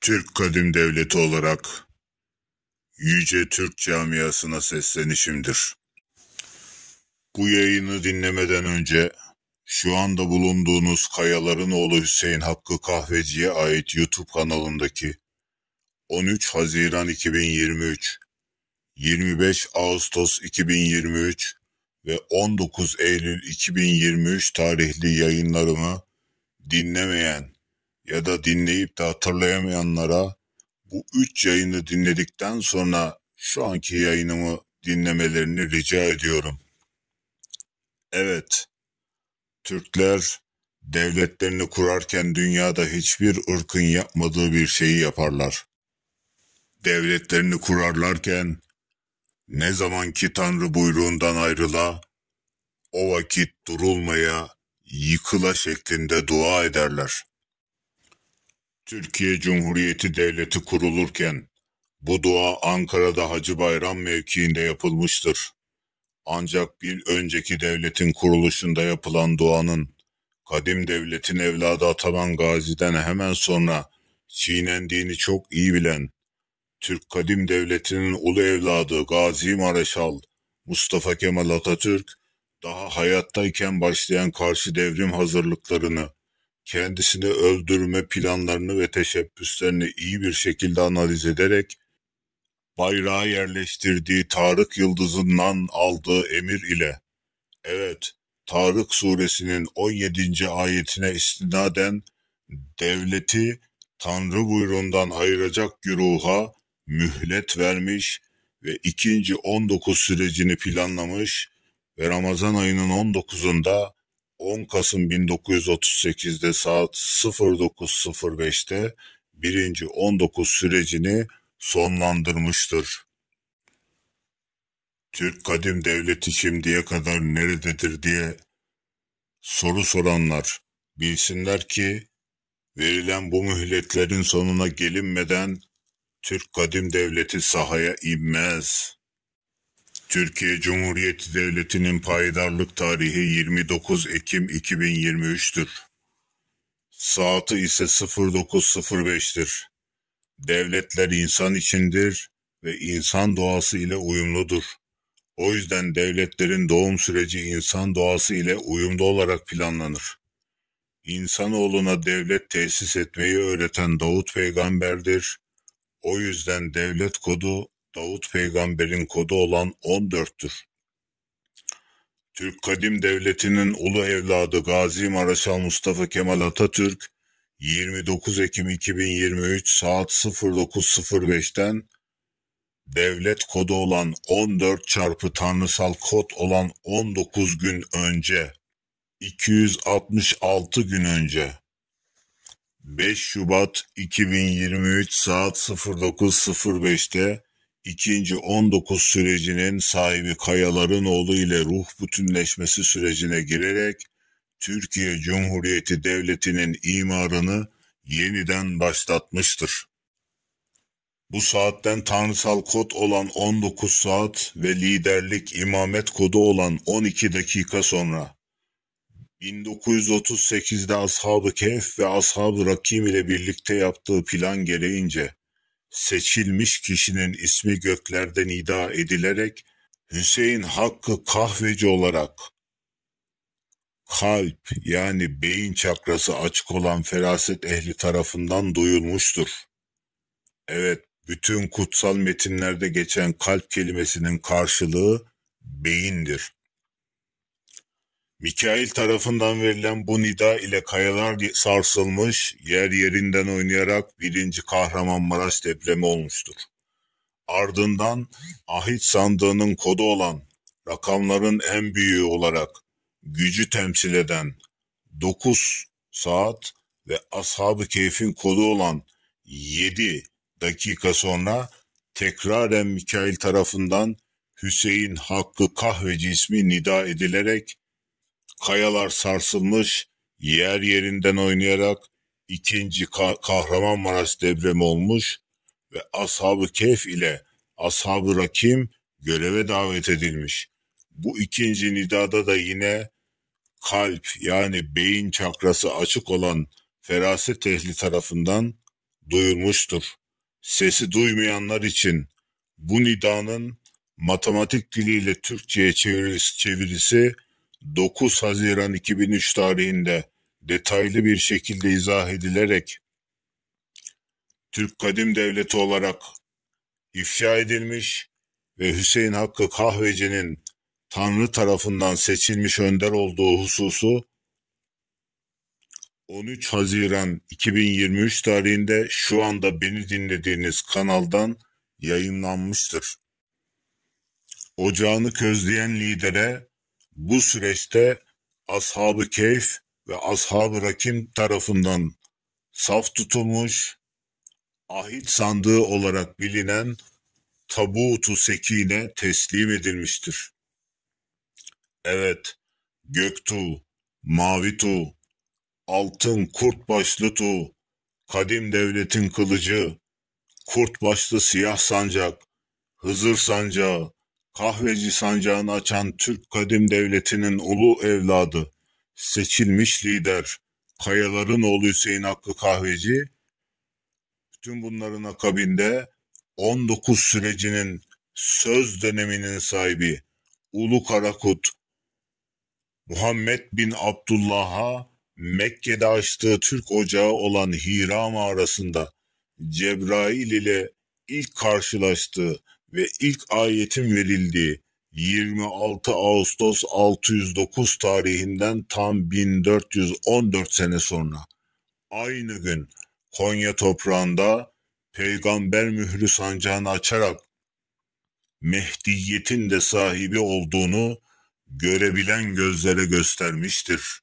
Türk Kadim Devleti olarak Yüce Türk camiasına seslenişimdir. Bu yayını dinlemeden önce şu anda bulunduğunuz Kayaların oğlu Hüseyin Hakkı Kahveci'ye ait YouTube kanalındaki 13 Haziran 2023, 25 Ağustos 2023 ve 19 Eylül 2023 tarihli yayınlarımı dinlemeyen ya da dinleyip de hatırlayamayanlara bu üç yayını dinledikten sonra şu anki yayınımı dinlemelerini rica ediyorum. Evet, Türkler devletlerini kurarken dünyada hiçbir ırkın yapmadığı bir şeyi yaparlar. Devletlerini kurarlarken ne zamanki Tanrı buyruğundan ayrıla, o vakit durulmaya, yıkıla şeklinde dua ederler. Türkiye Cumhuriyeti Devleti kurulurken bu dua Ankara'da Hacı Bayram mevkiinde yapılmıştır. Ancak bir önceki devletin kuruluşunda yapılan duanın kadim devletin evladı Ataman Gazi'den hemen sonra çiğnendiğini çok iyi bilen Türk kadim devletinin ulu evladı Gazi Mareşal Mustafa Kemal Atatürk daha hayattayken başlayan karşı devrim hazırlıklarını kendisini öldürme planlarını ve teşebbüslerini iyi bir şekilde analiz ederek bayrağı yerleştirdiği Tarık yıldızından aldığı emir ile evet Tarık suresinin 17. ayetine istinaden devleti Tanrı buyruğundan ayıracak güruha mühlet vermiş ve ikinci 19 sürecini planlamış ve Ramazan ayının 19'unda 10 Kasım 1938'de saat 09.05'te birinci 19 sürecini sonlandırmıştır. Türk kadim devleti şimdiye kadar nerededir diye soru soranlar bilsinler ki verilen bu mühletlerin sonuna gelinmeden Türk kadim devleti sahaya inmez.'' Türkiye Cumhuriyeti Devleti'nin payidarlık tarihi 29 Ekim 2023'tür. Saati ise 09.05'tir. Devletler insan içindir ve insan doğası ile uyumludur. O yüzden devletlerin doğum süreci insan doğası ile uyumlu olarak planlanır. İnsanoğluna devlet tesis etmeyi öğreten Davut peygamberdir. O yüzden devlet kodu Davut peygamberin kodu olan 14'tür. Türk Kadim Devleti'nin ulu evladı Gazi Maraşal Mustafa Kemal Atatürk 29 Ekim 2023 saat 09.05'ten devlet kodu olan 14 çarpı tanrısal kod olan 19 gün önce 266 gün önce 5 Şubat 2023 saat 09.05'te ikinci 19 sürecinin sahibi Kayaların oğlu ile ruh bütünleşmesi sürecine girerek Türkiye Cumhuriyeti Devleti'nin imarını yeniden başlatmıştır. Bu saatten tanrısal kod olan 19 saat ve liderlik imamet kodu olan 12 dakika sonra 1938'de Ashab-ı Kehf ve Ashab-ı Rakim ile birlikte yaptığı plan gereğince seçilmiş kişinin ismi göklerde nida edilerek Hüseyin Hakkı kahveci olarak kalp yani beyin çakrası açık olan feraset ehli tarafından duyulmuştur. Evet, bütün kutsal metinlerde geçen kalp kelimesinin karşılığı beyindir. Mikail tarafından verilen bu nida ile kayalar sarsılmış, yer yerinden oynayarak birinci Kahramanmaraş depremi olmuştur. Ardından ahit sandığının kodu olan rakamların en büyüğü olarak gücü temsil eden 9 saat ve ashab keyfin kodu olan 7 dakika sonra tekraren Mikail tarafından Hüseyin Hakkı Kahveci ismi nida edilerek kayalar sarsılmış, yer yerinden oynayarak ikinci Kahramanmaraş depremi olmuş ve Ashab-ı Kehf ile Ashab-ı Rakim göreve davet edilmiş. Bu ikinci nidada da yine kalp yani beyin çakrası açık olan feraset ehli tarafından duyulmuştur. Sesi duymayanlar için bu nidanın matematik diliyle Türkçe'ye çevirisi, çevirisi 9 Haziran 2003 tarihinde detaylı bir şekilde izah edilerek Türk Kadim Devleti olarak ifşa edilmiş ve Hüseyin Hakkı Kahveci'nin Tanrı tarafından seçilmiş önder olduğu hususu 13 Haziran 2023 tarihinde şu anda beni dinlediğiniz kanaldan yayınlanmıştır. Ocağını közleyen lidere bu süreçte ashabı Keyf ve ashabı Rakim tarafından saf tutulmuş, ahit sandığı olarak bilinen tabutu sekine teslim edilmiştir. Evet, göktu, mavi tu, altın kurt başlı tu, kadim devletin kılıcı, kurt başlı siyah sancak, Hızır sancağı, kahveci sancağını açan Türk kadim devletinin ulu evladı, seçilmiş lider, Kayaların oğlu Hüseyin Hakkı Kahveci, bütün bunların akabinde 19 sürecinin söz döneminin sahibi Ulu Karakut, Muhammed bin Abdullah'a Mekke'de açtığı Türk ocağı olan Hira mağarasında Cebrail ile ilk karşılaştığı ve ilk ayetin verildiği 26 Ağustos 609 tarihinden tam 1414 sene sonra aynı gün Konya toprağında peygamber mührü sancağını açarak Mehdiyet'in de sahibi olduğunu görebilen gözlere göstermiştir.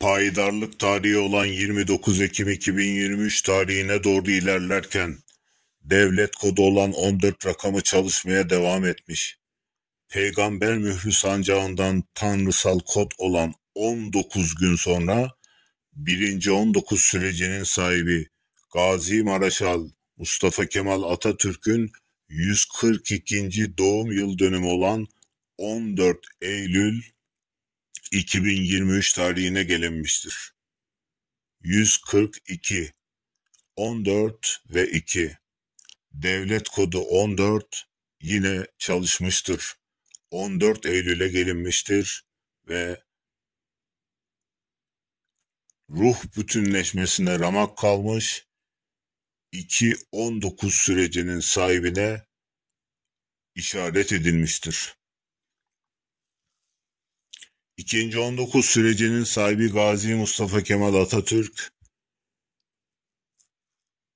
Paydarlık tarihi olan 29 Ekim 2023 tarihine doğru ilerlerken Devlet kodu olan 14 rakamı çalışmaya devam etmiş. Peygamber mührü sancağından tanrısal kod olan 19 gün sonra 1. 19 sürecinin sahibi Gazi Maraşal Mustafa Kemal Atatürk'ün 142. doğum yıl dönümü olan 14 Eylül 2023 tarihine gelinmiştir. 142 14 ve 2 Devlet kodu 14 yine çalışmıştır. 14 Eylül'e gelinmiştir ve ruh bütünleşmesine ramak kalmış 19 sürecinin sahibine işaret edilmiştir. İkinci 19 sürecinin sahibi Gazi Mustafa Kemal Atatürk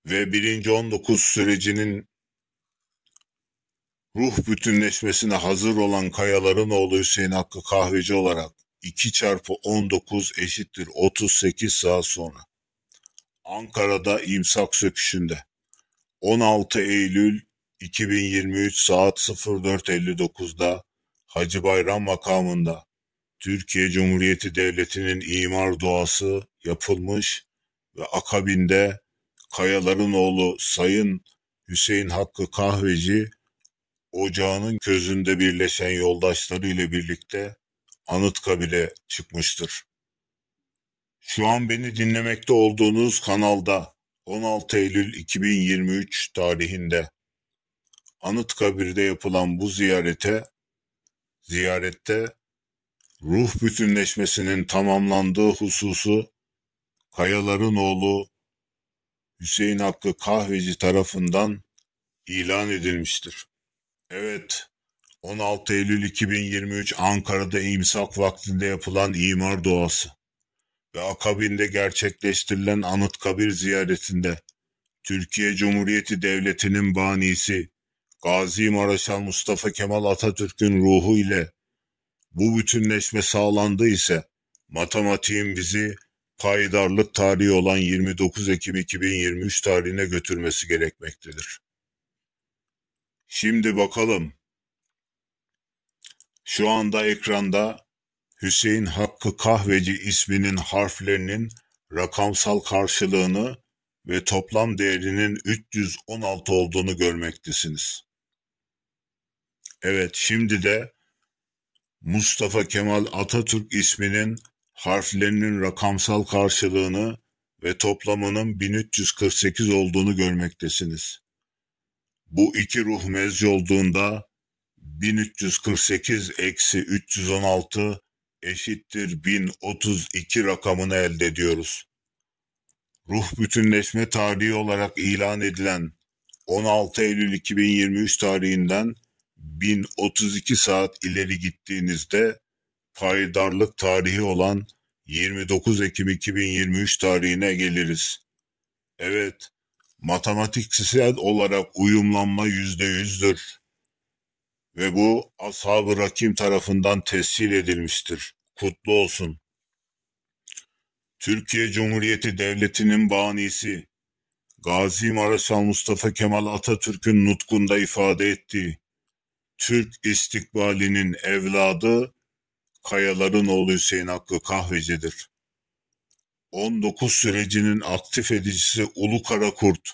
ve birinci 19 sürecinin ruh bütünleşmesine hazır olan Kayaların oğlu Hüseyin Hakkı Kahveci olarak 2 çarpı 19 eşittir 38 saat sonra. Ankara'da imsak söküşünde 16 Eylül 2023 saat 04.59'da Hacı Bayram makamında Türkiye Cumhuriyeti Devleti'nin imar doğası yapılmış ve akabinde Kayaların oğlu Sayın Hüseyin Hakkı Kahveci, ocağının közünde birleşen yoldaşları ile birlikte Anıtkabir'e çıkmıştır. Şu an beni dinlemekte olduğunuz kanalda 16 Eylül 2023 tarihinde Anıtkabir'de yapılan bu ziyarete ziyarette ruh bütünleşmesinin tamamlandığı hususu Kayaların oğlu Hüseyin Hakkı Kahveci tarafından ilan edilmiştir. Evet, 16 Eylül 2023 Ankara'da imsak vaktinde yapılan imar duası ve akabinde gerçekleştirilen Anıtkabir ziyaretinde Türkiye Cumhuriyeti Devleti'nin banisi Gazi Maraşal Mustafa Kemal Atatürk'ün ruhu ile bu bütünleşme sağlandı ise matematiğin bizi paydarlık tarihi olan 29 Ekim 2023 tarihine götürmesi gerekmektedir. Şimdi bakalım. Şu anda ekranda Hüseyin Hakkı Kahveci isminin harflerinin rakamsal karşılığını ve toplam değerinin 316 olduğunu görmektesiniz. Evet, şimdi de Mustafa Kemal Atatürk isminin harflerinin rakamsal karşılığını ve toplamının 1348 olduğunu görmektesiniz. Bu iki ruh mezci olduğunda 1348 eksi 316 eşittir 1032 rakamını elde ediyoruz. Ruh bütünleşme tarihi olarak ilan edilen 16 Eylül 2023 tarihinden 1032 saat ileri gittiğinizde Haydarlık tarihi olan 29 Ekim 2023 tarihine geliriz. Evet, matematiksel olarak uyumlanma yüzde yüzdür ve bu ashab-ı rakim tarafından tescil edilmiştir. Kutlu olsun. Türkiye Cumhuriyeti Devleti'nin banisi Gazi Maraşal Mustafa Kemal Atatürk'ün nutkunda ifade ettiği Türk istikbalinin evladı Kayaların oğlu Hüseyin Hakkı kahvecidir. 19 sürecinin aktif edicisi Ulu Kurt,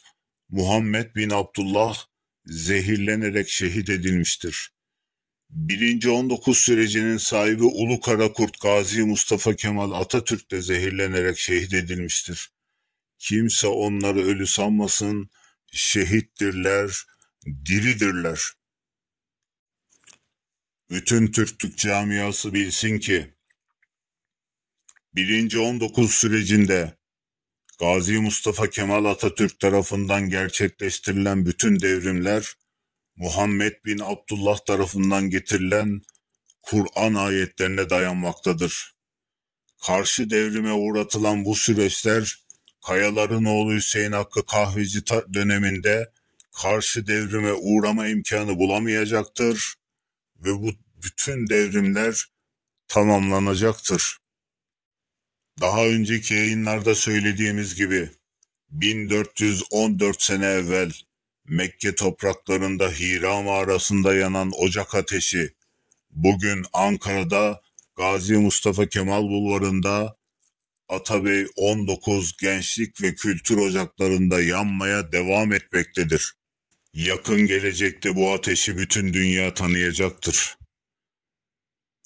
Muhammed bin Abdullah zehirlenerek şehit edilmiştir. 1. 19 sürecinin sahibi Ulu Kurt, Gazi Mustafa Kemal Atatürk de zehirlenerek şehit edilmiştir. Kimse onları ölü sanmasın, şehittirler, diridirler. Bütün Türklük camiası bilsin ki birinci 19 sürecinde Gazi Mustafa Kemal Atatürk tarafından gerçekleştirilen bütün devrimler Muhammed bin Abdullah tarafından getirilen Kur'an ayetlerine dayanmaktadır. Karşı devrime uğratılan bu süreçler Kayaların oğlu Hüseyin Hakkı Kahveci döneminde karşı devrime uğrama imkanı bulamayacaktır ve bu bütün devrimler tamamlanacaktır. Daha önceki yayınlarda söylediğimiz gibi 1414 sene evvel Mekke topraklarında Hira mağarasında yanan ocak ateşi bugün Ankara'da Gazi Mustafa Kemal Bulvarı'nda Atabey 19 Gençlik ve Kültür Ocakları'nda yanmaya devam etmektedir. Yakın gelecekte bu ateşi bütün dünya tanıyacaktır.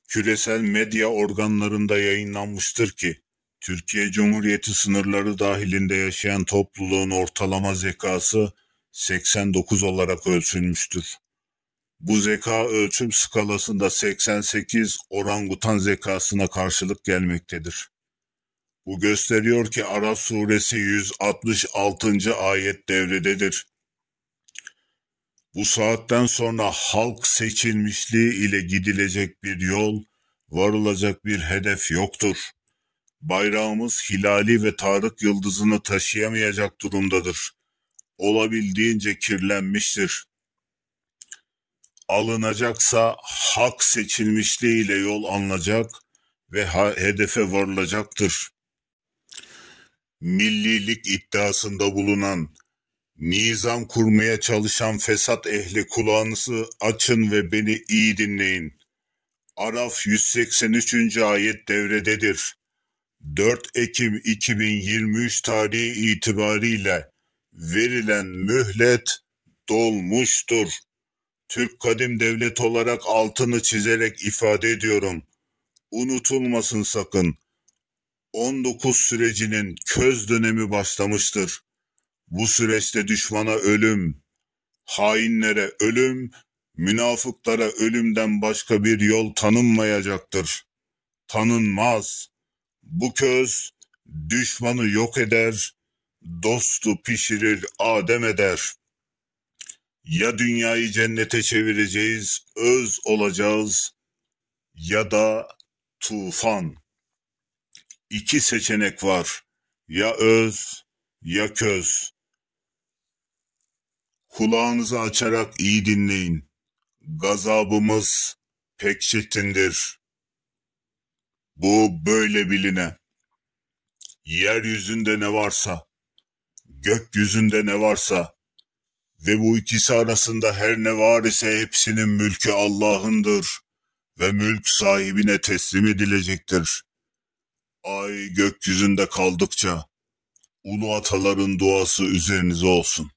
Küresel medya organlarında yayınlanmıştır ki, Türkiye Cumhuriyeti sınırları dahilinde yaşayan topluluğun ortalama zekası 89 olarak ölçülmüştür. Bu zeka ölçüm skalasında 88 orangutan zekasına karşılık gelmektedir. Bu gösteriyor ki Arap suresi 166. ayet devrededir. Bu saatten sonra halk seçilmişliği ile gidilecek bir yol, varılacak bir hedef yoktur. Bayrağımız hilali ve Tarık yıldızını taşıyamayacak durumdadır. Olabildiğince kirlenmiştir. Alınacaksa hak seçilmişliği ile yol alınacak ve hedefe varılacaktır. Millilik iddiasında bulunan Nizam kurmaya çalışan fesat ehli kulağınızı açın ve beni iyi dinleyin. Araf 183. ayet devrededir. 4 Ekim 2023 tarihi itibariyle verilen mühlet dolmuştur. Türk kadim devlet olarak altını çizerek ifade ediyorum. Unutulmasın sakın. 19 sürecinin köz dönemi başlamıştır. Bu süreçte düşmana ölüm, hainlere ölüm, münafıklara ölümden başka bir yol tanınmayacaktır. Tanınmaz. Bu köz düşmanı yok eder, dostu pişirir, adem eder. Ya dünyayı cennete çevireceğiz, öz olacağız ya da tufan. İki seçenek var. Ya öz ya köz. Kulağınızı açarak iyi dinleyin. Gazabımız pek çetindir. Bu böyle biline. Yeryüzünde ne varsa, gökyüzünde ne varsa ve bu ikisi arasında her ne var ise hepsinin mülkü Allah'ındır ve mülk sahibine teslim edilecektir. Ay gökyüzünde kaldıkça ulu ataların duası üzerinize olsun.